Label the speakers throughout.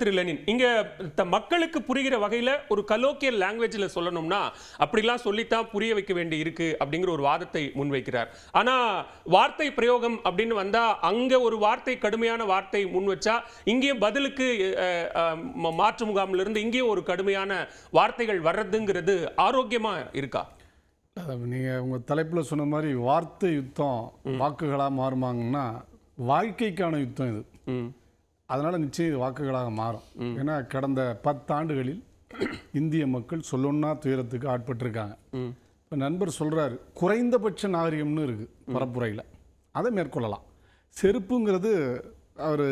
Speaker 1: திரு Lenin இங்கே மக்களுக்கு புரிகிற வகையில் ஒரு கலோக்கியல் லாங்குவேஜில் சொல்லணும்னா அப்படிலாம் சொல்லித்தான் புரிய வைக்க வேண்டி இருக்கு அப்படிங்கிற ஒரு வாதத்தை முன்வைக்கிறார் ஆனால் வார்த்தை பிரயோகம் அப்படின்னு வந்தால் அங்கே ஒரு வார்த்தை கடுமையான வார்த்தை முன் வச்சா இங்கே பதிலுக்கு மாற்று முகாமிலிருந்து இங்கே ஒரு கடுமையான வார்த்தைகள் வர்றதுங்கிறது ஆரோக்கியமாக இருக்கா
Speaker 2: நீங்கள் உங்கள் தலைப்பில் சொன்ன மாதிரி வார்த்தை யுத்தம் வாக்குகளாக மாறுமாங்கன்னா வாழ்க்கைக்கான யுத்தம் இது அதனால் நிச்சயம் இது வாக்குகளாக மாறும் ஏன்னா கடந்த பத்தாண்டுகளில் இந்திய மக்கள் சொல்லொன்னா துயரத்துக்கு ஆட்பட்டிருக்காங்க இப்போ நண்பர் சொல்கிறாரு குறைந்தபட்ச நாகரிகம்னு இருக்குது பரப்புரையில் அதை மேற்கொள்ளலாம் செருப்புங்கிறது அவர்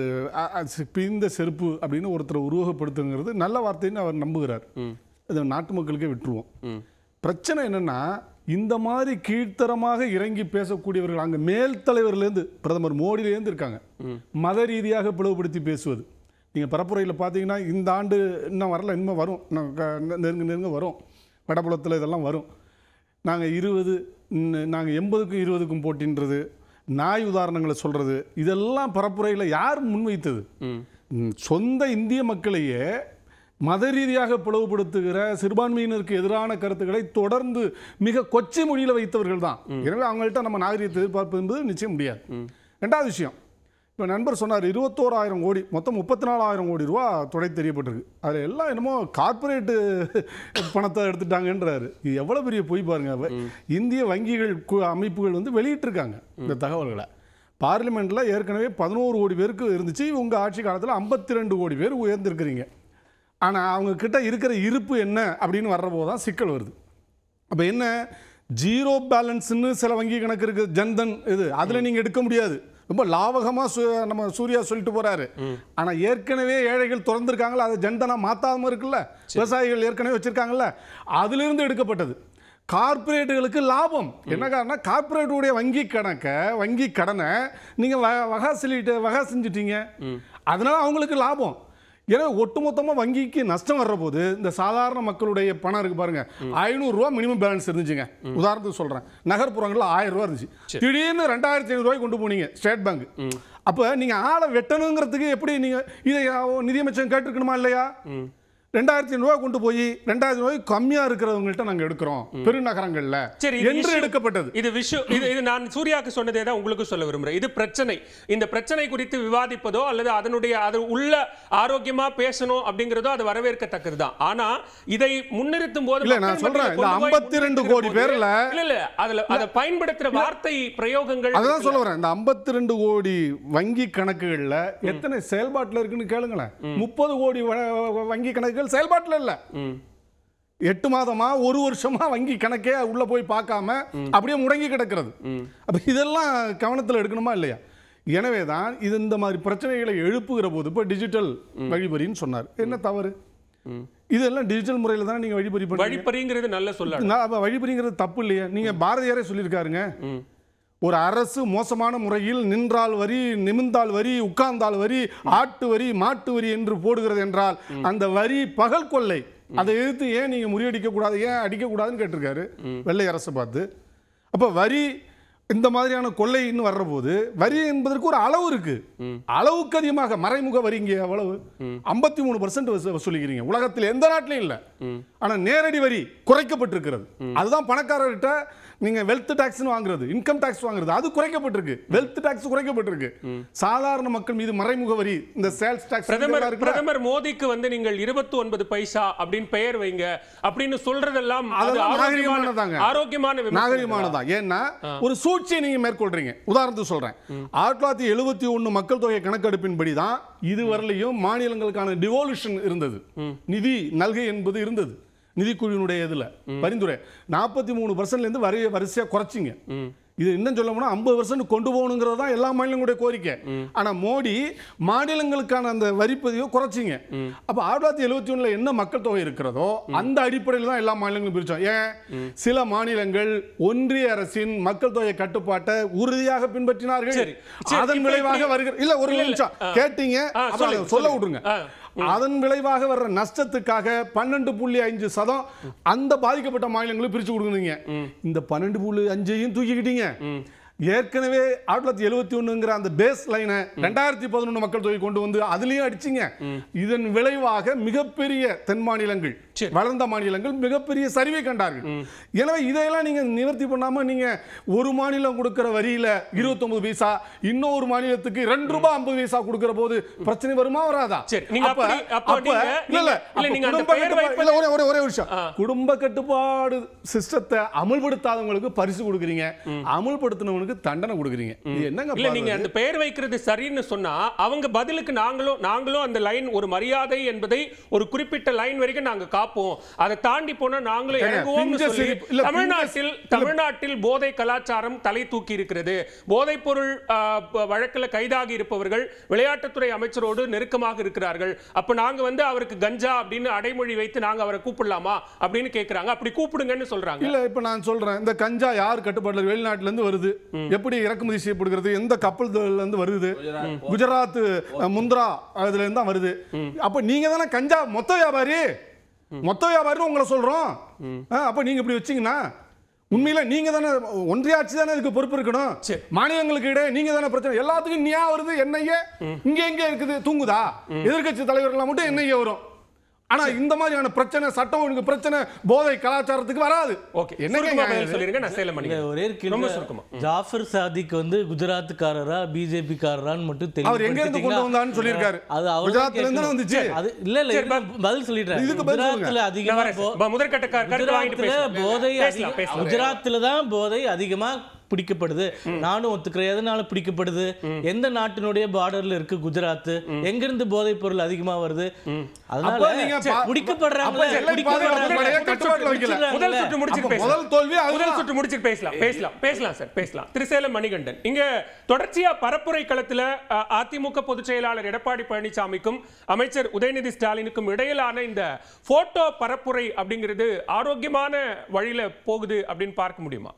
Speaker 2: பிரிந்த செருப்பு அப்படின்னு ஒருத்தரை உருவகப்படுத்துங்கிறது நல்ல வார்த்தைன்னு அவர் நம்புகிறார் அதை நாட்டு மக்களுக்கே விட்டுருவோம் பிரச்சனை என்னென்னா இந்த மாதிரி கீழ்த்தரமாக இறங்கி பேசக்கூடியவர்கள் அங்கே மேல் தலைவர்லேருந்து பிரதமர் மோடியிலேருந்து இருக்காங்க மத ரீதியாக பிளவுபடுத்தி பேசுவது நீங்கள் பரப்புரையில் பார்த்தீங்கன்னா இந்த ஆண்டு இன்னும் வரல இன்னும் வரும் நெருங்க நெருங்க வரும் வடபுலத்தில் இதெல்லாம் வரும் நாங்கள் இருபது நாங்கள் எண்பதுக்கும் இருபதுக்கும் போட்டின்றது நாய் உதாரணங்களை சொல்கிறது இதெல்லாம் பரப்புரையில் யார் முன்வைத்தது சொந்த இந்திய மக்களையே மத ரீதியாக பிளவுபடுத்துகிற சிறுபான்மையினருக்கு எதிரான கருத்துக்களை தொடர்ந்து மிக கொச்சை மொழியில் வைத்தவர்கள் தான் எனவே அவங்கள்ட்ட நம்ம நாகரீகத்தை எதிர்பார்ப்பு என்பது நிச்சயம் முடியாது ரெண்டாவது விஷயம் இப்போ நண்பர் சொன்னார் இருபத்தோராயிரம் கோடி மொத்தம் முப்பத்தி நாலாயிரம் கோடி ரூபா துடை தெரியப்பட்டிருக்கு அதில் எல்லாம் என்னமோ கார்பரேட்டு பணத்தை எடுத்துட்டாங்கன்றாரு இது எவ்வளோ பெரிய போய் பாருங்க இந்திய வங்கிகள் அமைப்புகள் வந்து வெளியிட்டிருக்காங்க இந்த தகவல்களை பார்லிமெண்ட்டில் ஏற்கனவே பதினோரு கோடி பேருக்கு இருந்துச்சு உங்கள் ஆட்சி காலத்தில் ஐம்பத்தி ரெண்டு கோடி பேர் உயர்ந்திருக்கிறீங்க ஆனால் அவங்கக்கிட்ட இருக்கிற இருப்பு என்ன அப்படின்னு வர்றபோது தான் சிக்கல் வருது அப்போ என்ன ஜீரோ பேலன்ஸ்னு சில வங்கி கணக்கு இருக்குது ஜன்தன் இது அதில் நீங்கள் எடுக்க முடியாது ரொம்ப லாவகமாக நம்ம சூர்யா சொல்லிட்டு போகிறாரு ஆனால் ஏற்கனவே ஏழைகள் திறந்துருக்காங்களா அதை ஜன்தனாக மாற்றாமல் இருக்குல்ல விவசாயிகள் ஏற்கனவே வச்சுருக்காங்கல்ல அதுலேருந்து எடுக்கப்பட்டது கார்ப்பரேட்டுகளுக்கு லாபம் என்ன காரணம் கார்ப்பரேட்டுடைய வங்கி கணக்கை வங்கி கடனை நீங்கள் வகா செல்லிட்டு வகா செஞ்சிட்டீங்க அதனால் அவங்களுக்கு லாபம் ஏன்னா ஒட்டுமொத்தமாக வங்கிக்கு நஷ்டம் வர்ற போது இந்த சாதாரண மக்களுடைய பணம் இருக்கு பாருங்க ஐநூறுரூவா மினிமம் பேலன்ஸ் இருந்துச்சுங்க உதாரணத்துக்கு சொல்கிறேன் நகர்ப்புறங்களில் ஆயிரம் ரூபா இருந்துச்சு திடீர்னு ரெண்டாயிரத்தி ஐநூறுரூவாய் கொண்டு போனீங்க ஸ்டேட் பேங்க் அப்போ நீங்கள் ஆளை வெட்டணுங்கிறதுக்கு எப்படி நீங்கள் இதை நிதியமைச்சம் கேட்டிருக்கணுமா இல்லையா ரெண்டாயிரத்தி ஐநூறுவா கொண்டு போய் ரெண்டாயிரத்தி ரூபாய் கம்மியா இருக்கிறவங்கள்ட்ட நாங்க எடுக்கிறோம் பெருநகரங்கள்ல சரி என்று
Speaker 1: எடுக்கப்பட்டது இது விஷயம் இது இது நான் சூர்யாவுக்கு சொன்னதே தான் உங்களுக்கு சொல்ல விரும்புகிறேன் இது பிரச்சனை இந்த பிரச்சனை குறித்து விவாதிப்பதோ அல்லது அதனுடைய அது உள்ள ஆரோக்கியமா பேசணும் அப்படிங்கிறதோ அது வரவேற்கத்தக்கது தான் ஆனா இதை முன்னிறுத்தும் போது இல்ல நான் சொல்றேன் ஐம்பத்தி ரெண்டு கோடி பேர்ல இல்ல இல்ல அதுல அதை பயன்படுத்துற வார்த்தை பிரயோகங்கள் அதான் சொல்ல வரேன் இந்த
Speaker 2: ஐம்பத்தி ரெண்டு கோடி வங்கி கணக்குகள்ல எத்தனை செயல்பாட்டுல இருக்குன்னு கேளுங்களேன் முப்பது கோடி வங்கி கணக்குகள் திட்டங்கள் செயல்பாட்டில் இல்லை எட்டு மாதமா ஒரு வருஷமா வங்கி கணக்கே உள்ள போய் பார்க்காம அப்படியே முடங்கி கிடக்கிறது அப்போ இதெல்லாம் கவனத்தில் எடுக்கணுமா இல்லையா எனவே தான் இது இந்த மாதிரி பிரச்சனைகளை எழுப்புகிற போது இப்போ டிஜிட்டல் வழிபறின்னு சொன்னார் என்ன தவறு இதெல்லாம் டிஜிட்டல் முறையில் தானே நீங்கள் வழிபறி
Speaker 1: வழிபறிங்கிறது நல்ல சொல்ல
Speaker 2: வழிபறிங்கிறது தப்பு இல்லையா நீங்கள் பாரதியாரே சொல்லியிருக்காருங்க ஒரு அரசு மோசமான முறையில் நின்றால் வரி நிமிந்தால் வரி உட்கார்ந்தால் வரி ஆட்டு வரி மாட்டு வரி என்று போடுகிறது என்றால் அந்த வரி பகல் கொள்ளை அதை எதிர்த்து ஏன் நீங்கள் முறியடிக்க கூடாது ஏன் அடிக்கக்கூடாதுன்னு கேட்டிருக்காரு வெள்ளை அரசு பார்த்து அப்போ வரி இந்த மாதிரியான கொள்ளைன்னு வர்றபோது வரி என்பதற்கு ஒரு அளவு இருக்கு அளவுக்கு அதிகமாக மறைமுக வரிங்க எவ்வளவு ஐம்பத்தி மூணு பர்சன்ட் வசூலிக்கிறீங்க உலகத்தில் எந்த நாட்டிலையும் இல்லை ஆனால் நேரடி வரி குறைக்கப்பட்டிருக்கிறது அதுதான் பணக்காரர்கிட்ட நீங்க வெல்த் டாக்ஸ் வாங்குறது இன்கம் டாக்ஸ் வாங்குறது அது குறைக்கப்பட்டிருக்கு வெல்த் டாக்ஸ் குறைக்கப்பட்டிருக்கு சாதாரண மக்கள் மீது மறைமுக வரி இந்த சேல்ஸ் டாக்ஸ் பிரதமர் பிரதமர்
Speaker 1: மோடிக்கு வந்து நீங்கள் இருபத்தி ஒன்பது பைசா அப்படின்னு பெயர் வைங்க அப்படின்னு சொல்றதெல்லாம் ஆரோக்கியமானதாங்க ஆரோக்கியமான நாகரிகமானதான்
Speaker 2: ஏன்னா ஒரு சூழ் சூழ்ச்சியை நீங்க மேற்கொள்றீங்க உதாரணத்துக்கு சொல்றேன் ஆயிரத்தி தொள்ளாயிரத்தி எழுபத்தி ஒன்னு மக்கள் தொகை கணக்கெடுப்பின்படி தான் இதுவரையிலையும் மாநிலங்களுக்கான டிவோல்யூஷன் இருந்தது நிதி நல்கை என்பது இருந்தது நிதிக்குழுவினுடைய இதுல பரிந்துரை நாற்பத்தி மூணு இருந்து வரைய வரிசையா குறைச்சிங்க இது இன்னும் சொல்ல போனால் ஐம்பது வருஷம் கொண்டு போகணுங்கிறது தான் எல்லா மாநிலங்களுடைய கோரிக்கை ஆனால் மோடி மாநிலங்களுக்கான அந்த வரிப்பதிவை குறைச்சிங்க அப்போ ஆயிரத்தி தொள்ளாயிரத்தி எழுபத்தி ஒன்றில் என்ன மக்கள் தொகை இருக்கிறதோ அந்த அடிப்படையில் தான் எல்லா மாநிலங்களும் பிரித்தோம் ஏன் சில மாநிலங்கள் ஒன்றிய அரசின் மக்கள் தொகை கட்டுப்பாட்டை உறுதியாக பின்பற்றினார்கள் அதன் விளைவாக வருகிற இல்லை ஒரு நிமிஷம் கேட்டீங்க சொல்ல விடுங்க அதன் விளைவாக வர்ற நஷ்டத்துக்காக பன்னெண்டு புள்ளி அஞ்சு சதம் அந்த பாதிக்கப்பட்ட மாநிலங்களும் பிரிச்சு கொடுக்குறீங்க இந்த பன்னெண்டு புள்ளி அஞ்சையும் தூக்கிக்கிட்டீங்க ஏற்கனவே ஆயிரத்தி தொள்ளாயிரத்தி எழுபத்தி ஒண்ணுங்கிற அந்த பேஸ் லைனை ரெண்டாயிரத்தி பதினொன்று மக்கள் தொகை கொண்டு வந்து அதுலயும் அடிச்சிங்க இதன் விளைவாக மிகப்பெரிய தென் மாநிலங்கள் வளர்ந்த மாநிலங்கள் மிகப்பெரிய சரிவை கண்டார்கள் எனவே இதையெல்லாம் நீங்க நிவர்த்தி பண்ணாம நீங்க ஒரு மாநிலம் கொடுக்கிற வரியில இருபத்தொன்பது பைசா இன்னொரு மாநிலத்துக்கு ரெண்டு ரூபாய் ஐம்பது பைசா கொடுக்கிற போது பிரச்சனை வருமா வராதா ஒரே விஷயம் குடும்ப கட்டுப்பாடு சிஸ்டத்தை அமல்படுத்தாதவங்களுக்கு பரிசு கொடுக்குறீங்க அமல்படுத்தினவனுக்கு அவங்களுக்கு தண்டனை கொடுக்குறீங்க என்னங்க இல்ல நீங்க அந்த
Speaker 1: பெயர் வைக்கிறது சரின்னு சொன்னா அவங்க பதிலுக்கு நாங்களும் நாங்களும் அந்த லைன் ஒரு மரியாதை என்பதை ஒரு குறிப்பிட்ட லைன் வரைக்கும் நாங்க காப்போம் அதை தாண்டி போனா நாங்களும் இறங்குவோம்னு சொல்லி தமிழ்நாட்டில் தமிழ்நாட்டில் போதை கலாச்சாரம் தலை தூக்கி இருக்கிறது போதைப் பொருள் வழக்கில் கைதாகி இருப்பவர்கள் விளையாட்டுத்துறை அமைச்சரோடு நெருக்கமாக இருக்கிறார்கள் அப்ப நாங்க வந்து அவருக்கு கஞ்சா அப்படின்னு அடைமொழி வைத்து நாங்க அவரை கூப்பிடலாமா அப்படின்னு கேட்குறாங்க அப்படி கூப்பிடுங்கன்னு சொல்றாங்க
Speaker 2: இல்ல இப்ப நான் சொல்றேன் இந்த கஞ்சா யார் கட்டுப்பாட்டில் இருந்து வருது எப்படி இறக்குமதி செய்யப்படுகிறது எந்த கப்பல் இருந்து வருது குஜராத் முந்திரா அதுலேருந்து தான் வருது அப்போ நீங்க தானே கஞ்சா மொத்த வியாபாரி மொத்த வியாபாரின்னு உங்களை சொல்றோம் அப்போ நீங்க இப்படி வச்சீங்கன்னா உண்மையில நீங்க தானே ஒன்றிய ஆட்சி தானே இதுக்கு பொறுப்பு இருக்கணும் மாநிலங்களுக்கு இடையே நீங்க தானே பிரச்சனை எல்லாத்துக்கும் நியா வருது என்னையே இங்க எங்க இருக்குது தூங்குதா எதிர்கட்சி தலைவர்கள் மட்டும் என்னையே வரும் ஆனா இந்த மாதிரியான பிரச்சனை சட்டம் உங்களுக்கு பிரச்சனை போதை கலாச்சாரத்துக்கு வராது ஓகே என்ன சொல்லிருங்க நான் சேலம் பண்ணி ஒரே ரொம்ப சுருக்கமா ஜாஃபர் சாதிக் வந்து குஜராத் காரரா குஜராத்காரரா காரரான்னு மட்டும் தெரியும் அவர் எங்க இருந்து கொண்டு வந்தான்னு சொல்லிருக்காரு அது அவர் குஜராத்ல இருந்து வந்துச்சு அது இல்ல இல்ல பதில் சொல்லிட்டாரு இதுக்கு குஜராத்ல அதிகமா
Speaker 1: முதற்கட்ட கருத்து வாங்கிட்டு போதை குஜராத்ல
Speaker 2: தான் போதை அதிகமா பிடிக்கப்படுது நானும் ஒத்துக்கிறேன் எதனால பிடிக்கப்படுது எந்த நாட்டினுடைய பார்டர்ல இருக்கு குஜராத் எங்கிருந்து போதைப் பொருள் அதிகமா வருது அதனால
Speaker 1: மணிகண்டன் இங்க தொடர்ச்சியா பரப்புரை களத்துல அதிமுக பொதுச் செயலாளர் எடப்பாடி பழனிசாமிக்கும் அமைச்சர் உதயநிதி ஸ்டாலினுக்கும் இடையிலான இந்த போட்டோ பரப்புரை அப்படிங்கிறது ஆரோக்கியமான வழியில போகுது அப்படின்னு பார்க்க முடியுமா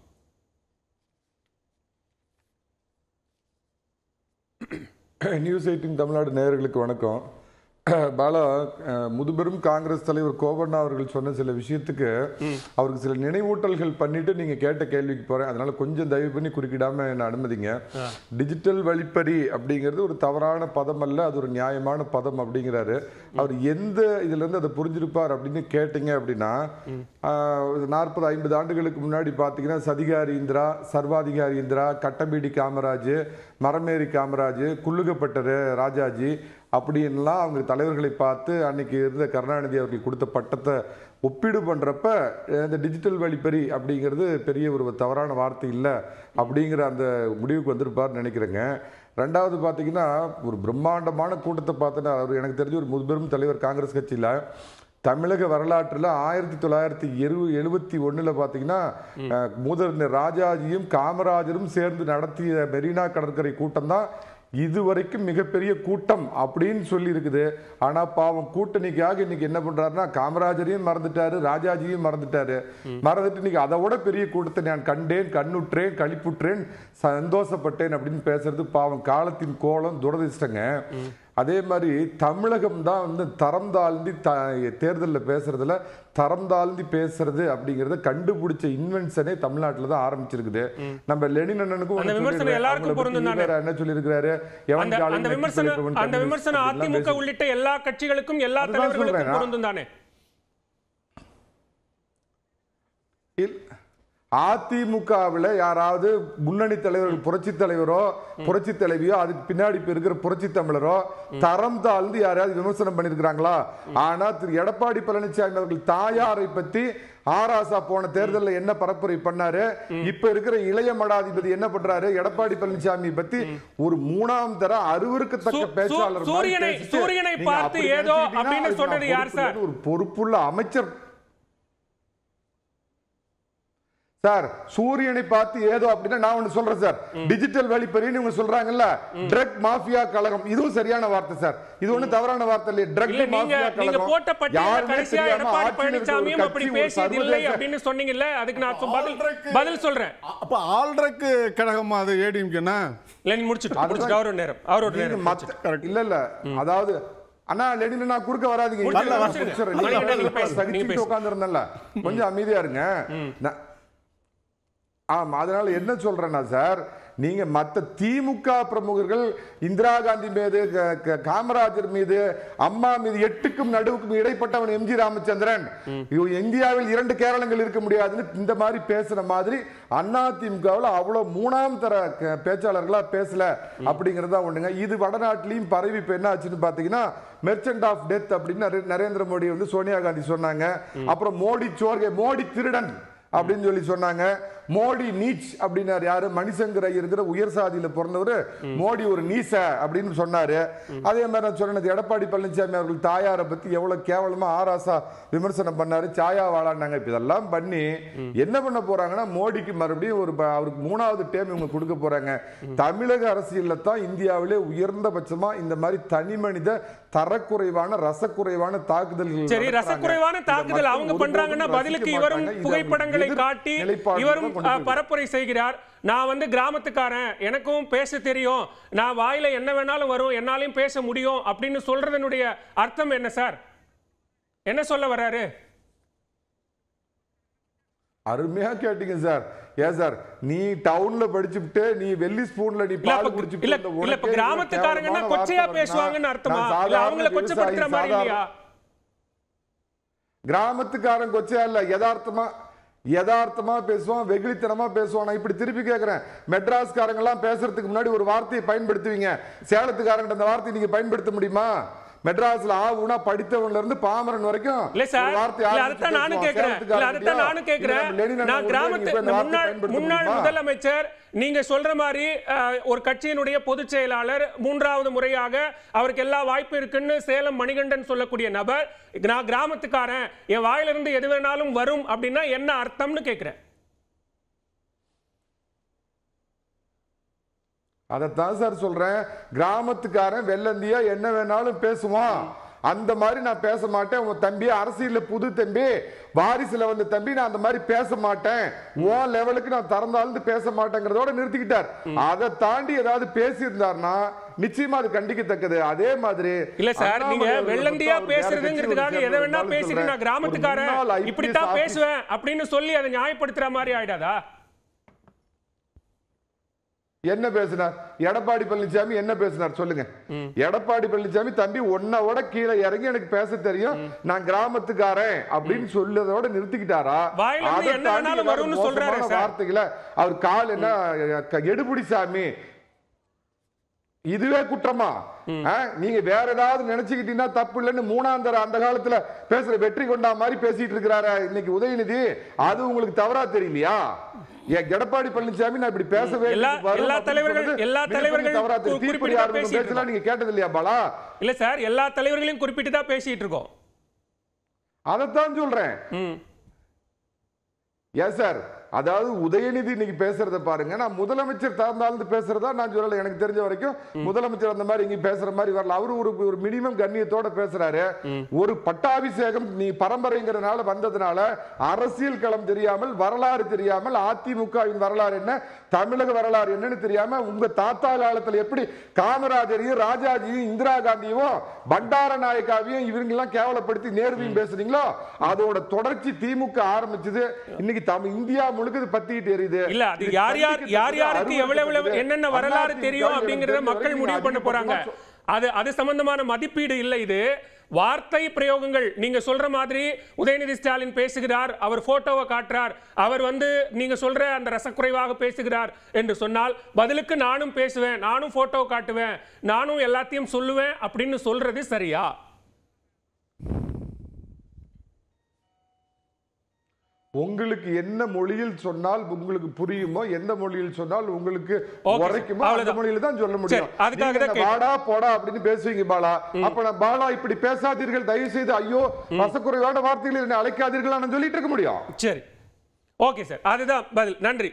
Speaker 3: நியூஸ் எயிட்டின் தமிழ்நாடு நேயர்களுக்கு வணக்கம் பாலா முதுபெரும் காங்கிரஸ் தலைவர் கோபண்ணா அவர்கள் சொன்ன சில விஷயத்துக்கு அவருக்கு சில நினைவூட்டல்கள் பண்ணிட்டு நீங்க கேட்ட கேள்விக்கு போறேன் அதனால கொஞ்சம் தயவு பண்ணி குறுக்கிடாம என்ன அனுமதிங்க டிஜிட்டல் வழிப்பறி அப்படிங்கிறது ஒரு தவறான பதம் அல்ல அது ஒரு நியாயமான பதம் அப்படிங்கிறாரு அவர் எந்த இதுல இருந்து அதை புரிஞ்சிருப்பார் அப்படின்னு கேட்டீங்க அப்படின்னா நாற்பது ஐம்பது ஆண்டுகளுக்கு முன்னாடி பாத்தீங்கன்னா சதிகாரி இந்திரா சர்வாதிகாரி இந்திரா கட்டம்பீடி காமராஜ் மரமேரி காமராஜ் குள்ளுகப்பட்டரு ராஜாஜி அப்படின்லாம் அவங்க தலைவர்களை பார்த்து அன்னைக்கு இருந்த கருணாநிதி அவர்கள் கொடுத்த பட்டத்தை ஒப்பீடு பண்ணுறப்ப இந்த டிஜிட்டல் வழிப்பறி அப்படிங்கிறது பெரிய ஒரு தவறான வார்த்தை இல்லை அப்படிங்கிற அந்த முடிவுக்கு வந்திருப்பார்னு நினைக்கிறேங்க ரெண்டாவது பார்த்தீங்கன்னா ஒரு பிரம்மாண்டமான கூட்டத்தை பார்த்தோன்னா அவர் எனக்கு தெரிஞ்ச ஒரு முதுபெரும் தலைவர் காங்கிரஸ் கட்சியில் தமிழக வரலாற்றில் ஆயிரத்தி தொள்ளாயிரத்தி எழுவ எழுபத்தி ஒன்றில் பார்த்தீங்கன்னா மூதர் ராஜாஜியும் காமராஜரும் சேர்ந்து நடத்திய மெரினா கடற்கரை கூட்டம் தான் இதுவரைக்கும் மிகப்பெரிய கூட்டம் அப்படின்னு சொல்லி இருக்குது ஆனால் பாவம் கூட்டணிக்காக இன்னைக்கு என்ன பண்ணுறாருன்னா காமராஜரையும் மறந்துட்டாரு ராஜாஜியும் மறந்துட்டாரு மறந்துட்டு இன்னைக்கு அதை விட பெரிய கூட்டத்தை நான் கண்டேன் கண்ணுற்றேன் கழிப்புற்றேன் சந்தோஷப்பட்டேன் அப்படின்னு பேசுறது பாவம் காலத்தின் கோலம் துரதிருஷ்டங்க அதே மாதிரி தமிழகம் தான் வந்து தரம் தாழ்ந்தி த தேர்தலில் பேசுகிறதுல தரம் தாழ்ந்தி பேசுறது அப்படிங்கிறத கண்டுபிடிச்ச இன்வென்ஷனே தமிழ்நாட்டில் தான் ஆரம்பிச்சிருக்குது நம்ம லெனின் அண்ணனுக்கும் என்ன சொல்லியிருக்கிறாரு அந்த விமர்சனம் அந்த விமர்சனம் அதிமுக
Speaker 1: உள்ளிட்ட எல்லா கட்சிகளுக்கும் எல்லா தலைவர்களுக்கும் பொருந்தும் தானே
Speaker 3: அதிமுகவில் யாராவது முன்னணி தலைவர்கள் புரட்சி தலைவரோ புரட்சி தலைவியோ அதுக்கு பின்னாடி இருக்கிற புரட்சி தமிழரோ தரம் தாழ்ந்து யாராவது விமர்சனம் பண்ணியிருக்கிறாங்களா ஆனா திரு எடப்பாடி பழனிசாமி அவர்கள் தாயாரை பத்தி ஆராசா போன தேர்தலில் என்ன பரப்புரை பண்ணாரு இப்ப இருக்கிற இளைய மடாதிபதி என்ன பண்றாரு எடப்பாடி பழனிசாமி பத்தி ஒரு மூணாம் தர அறிவிற்கத்தக்க பேச்சாளர் சூரியனை பார்த்து ஏதோ அப்படின்னு யார் சார் ஒரு பொறுப்புள்ள அமைச்சர் சார் சூரியனை பார்த்து ஏதோ அப்படின்னா நான் ஒண்ணு சொல்றேன் சார் டிஜிட்டல் வெளிப்பெரிய இவங்க சொல்றாங்கல்ல ட்ரக் மாஃபியா கழகம் இதுவும் சரியான வார்த்தை சார் இது ஒண்ணு தவறான வார்த்தை இல்லையே ட்ரக் மாஃபியா கழகம் போட்ட பட்டியல கடைசியா அப்படி பேசியது இல்லை
Speaker 1: அப்படின்னு சொன்னீங்கல்ல அதுக்கு நான் பதில் பதில்
Speaker 3: சொல்றேன் அப்ப ஆல் ட்ரக் கழகம் அது ஏடிஎம்கேனா லெனின் முடிச்சிட்டு முடிச்சிட்டு அவரோட நேரம் அவரோட நேரம் இல்ல இல்ல அதாவது அண்ணா லெனின் நான் குறுக்க வராதீங்க உட்கார்ந்து உட்காந்துருந்தேன்ல கொஞ்சம் அமைதியா இருங்க ஆமாம் அதனால் என்ன சொல்கிறேன்னா சார் நீங்கள் மற்ற திமுக பிரமுகர்கள் இந்திரா காந்தி மீது காமராஜர் மீது அம்மா மீது எட்டுக்கும் நடுவுக்கும் இடைப்பட்டவன் எம்ஜி ராமச்சந்திரன் இந்தியாவில் இரண்டு கேரளங்கள் இருக்க முடியாதுன்னு இந்த மாதிரி பேசுற மாதிரி அண்ணா திமுகவில் அவ்வளோ மூணாம் தர பேச்சாளர்களா பேசல தான் ஒண்ணுங்க இது வடநாட்டிலையும் பரவி இப்போ என்ன ஆச்சுன்னு பாத்தீங்கன்னா மெர்ச்சன்ட் ஆஃப் டெத் அப்படின்னு நரேந்திர மோடி வந்து சோனியா காந்தி சொன்னாங்க அப்புறம் மோடி சோர்கே மோடி திருடன் அப்படின்னு சொல்லி சொன்னாங்க மோடி நீச் அப்படின்னாரு யாரு மணிசங்கர் இருக்கிற உயர் சாதியில பிறந்தவர் மோடி ஒரு நீச அப்படின்னு சொன்னாரு அதே மாதிரி நான் சொன்னது எடப்பாடி பழனிசாமி அவர்கள் தாயாரை பத்தி எவ்வளவு கேவலமா ஆராசா விமர்சனம் பண்ணாரு சாயா வாழாண்டாங்க இப்ப இதெல்லாம் பண்ணி என்ன பண்ண போறாங்கன்னா மோடிக்கு மறுபடியும் ஒரு அவருக்கு மூணாவது டேம் இவங்க கொடுக்க போறாங்க தமிழக அரசியல்ல தான் இந்தியாவிலே உயர்ந்த பட்சமா இந்த மாதிரி தனி மனித தரக்குறைவான ரசக்குறைவான தாக்குதல்கள் சரி ரசக்குறைவான தாக்குதல் அவங்க பண்றாங்கன்னா பதிலுக்கு இவரும் புகைப்படங்களை
Speaker 1: காட்டி இவரும் பரப்புரை செய்கிறார் நான் வந்து கிராமத்துக்காரன் எனக்கும் பேச தெரியும் நான் வாயில என்ன வேணாலும் வரும் என்னாலையும் பேச முடியும் அப்படின்னு சொல்றதனுடைய அர்த்தம் என்ன சார் என்ன சொல்ல வர்றாரு
Speaker 3: அருமையா கேட்டீங்க சார் ஏன் சார் நீ டவுன்ல படிச்சுட்டு நீ வெள்ளி ஸ்பூன்ல நீ பால் குடிச்சிட்டு இல்ல இல்ல கிராமத்துக்காரங்கன்னா கொச்சையா பேசுவாங்கன்னு அர்த்தமா இல்ல அவங்கள கொச்சப்படுத்துற மாதிரி இல்லையா கிராமத்துக்காரன் கொச்சையா இல்ல யதார்த்தமா யதார்த்தமாக பேசுவான் வெகுளித்தனமாக பேசுவான் நான் இப்படி திருப்பி கேட்குறேன் மெட்ராஸ்காரங்கெல்லாம் பேசுறதுக்கு முன்னாடி ஒரு வார்த்தையை பயன்படுத்துவீங்க சேலத்துக்காரங்கிட்ட அந்த வார்த்தையை நீங்கள் பயன்படுத்த முடியுமா மெட்ராஸ்ல ஆவுனா படித்தவன்ல இருந்து பாமரன் வரைக்கும் இல்ல சார் அதான் நானும் கேக்குறேன் அதான் நானும் கேக்குறேன் நான் கிராமத்து முன்னாள் முன்னாள்
Speaker 1: முதலமைச்சர் நீங்க சொல்ற மாதிரி ஒரு கட்சியினுடைய பொதுச் செயலாளர் மூன்றாவது முறையாக அவருக்கு எல்லா வாய்ப்பு இருக்குன்னு சேலம் மணிகண்டன் சொல்லக்கூடிய நபர் நான் கிராமத்துக்காரன் என் வாயிலிருந்து எது வேணாலும் வரும் அப்படின்னா என்ன அர்த்தம்னு கேக்குறேன்
Speaker 3: அதைத்தான் சார் சொல்றேன் கிராமத்துக்காரன் வெள்ளந்தியா என்ன வேணாலும் பேசுவான் அந்த மாதிரி நான் பேச மாட்டேன் உன் தம்பி அரசியலில் புது தம்பி வாரிசுல வந்த தம்பி நான் அந்த மாதிரி பேச மாட்டேன் உன் லெவலுக்கு நான் திறந்தாலும் பேச மாட்டேங்கிறதோட நிறுத்திக்கிட்டார் அதை தாண்டி ஏதாவது பேசியிருந்தார்னா நிச்சயமா அது கண்டிக்கத்தக்கது அதே மாதிரி இல்ல சார் நீங்க வெள்ளந்தியா பேசுறதுங்கிறதுக்காக எதை வேணா பேசிட்டு நான் கிராமத்துக்காரன் இப்படித்தான்
Speaker 1: பேசுவேன் அப்படின்னு சொல்லி அதை நியாயப்படுத்துற மாதிரி ஆயிடாதா
Speaker 3: என்ன பேசினார் எடப்பாடி பழனிசாமி என்ன பேசினார் சொல்லுங்க எடப்பாடி பழனிசாமி தம்பி ஒன்னோட கீழே இறங்கி எனக்கு பேச தெரியும் நான் கிராமத்துக்காரன் அப்படின்னு சொல்லதோட நிறுத்திக்கிட்டாரா வார்த்தைகளை அவர் கால் என்ன எடுபுடி சாமி இதுவே குற்றமா நீங்க வேற ஏதாவது நினைச்சுக்கிட்டீங்கன்னா தப்பு இல்லைன்னு மூணாந்தர் அந்த காலத்துல பேசுற வெற்றி கொண்டா மாதிரி பேசிட்டு இருக்கிறாரு இன்னைக்கு உதயநிதி அது உங்களுக்கு தவறா தெரியலையா எடப்பாடி பழனிசாமி நான் இப்படி பேசவே எல்லா தலைவர்கள் எல்லா தலைவர்கள் தீர்ப்பு யார் பேசலாம் நீங்க கேட்டது இல்லையா
Speaker 1: பாலா இல்ல சார் எல்லா தலைவர்களையும் குறிப்பிட்டு தான் பேசிட்டு இருக்கோம்
Speaker 3: அதைத்தான் சொல்றேன் எஸ் சார் அதாவது உதயநிதி இன்னைக்கு பேசுறத பாருங்க நான் முதலமைச்சர் தாழ்ந்தாழ்ந்து பேசுறதா நான் சொல்லல எனக்கு தெரிஞ்ச வரைக்கும் முதலமைச்சர் அந்த மாதிரி இங்க பேசுற மாதிரி வரல அவரு ஒரு ஒரு மினிமம் கண்ணியத்தோட பேசுறாரு ஒரு பட்டாபிஷேகம் நீ பரம்பரைங்கிறதுனால வந்ததுனால அரசியல் களம் தெரியாமல் வரலாறு தெரியாமல் அதிமுகவின் வரலாறு என்ன தமிழக வரலாறு என்னன்னு தெரியாம உங்க தாத்தா காலத்துல எப்படி காமராஜரையும் ராஜாஜியும் இந்திரா காந்தியும் பண்டார நாயக்காவையும் இவங்க எல்லாம் கேவலப்படுத்தி நேருவையும் பேசுறீங்களோ அதோட தொடர்ச்சி திமுக ஆரம்பிச்சது இன்னைக்கு இந்தியா முழுக்க இது எரியுது இல்ல அது யார் யார் யார் யாருக்கு எவ்வளவு என்னென்ன வரலாறு தெரியும் அப்படிங்கறத மக்கள் முடிவு பண்ண போறாங்க
Speaker 1: அது அது சம்பந்தமான மதிப்பீடு இல்லை இது வார்த்தை பிரயோகங்கள் நீங்க சொல்ற மாதிரி உதயநிதி ஸ்டாலின் பேசுகிறார் அவர் போட்டோவை காட்டுறார் அவர் வந்து நீங்க சொல்ற அந்த ரசக்குறைவாக பேசுகிறார் என்று சொன்னால் பதிலுக்கு நானும் பேசுவேன் நானும் போட்டோவை காட்டுவேன் நானும் எல்லாத்தையும் சொல்லுவேன் அப்படின்னு சொல்றது சரியா
Speaker 3: உங்களுக்கு என்ன மொழியில் சொன்னால் உங்களுக்கு புரியுமோ எந்த மொழியில் சொன்னால் உங்களுக்கு உரைக்குமோ அந்த மொழியில தான் சொல்ல முடியும் பாடா போடா அப்படின்னு பேசுவீங்க பாலா அப்ப நான் பாலா இப்படி பேசாதீர்கள் தயவு செய்து ஐயோ ரசக்குறைவான வார்த்தைகளை அழைக்காதீர்கள் நான் சொல்லிட்டு இருக்க முடியும் சரி ஓகே சார் அதுதான் பதில் நன்றி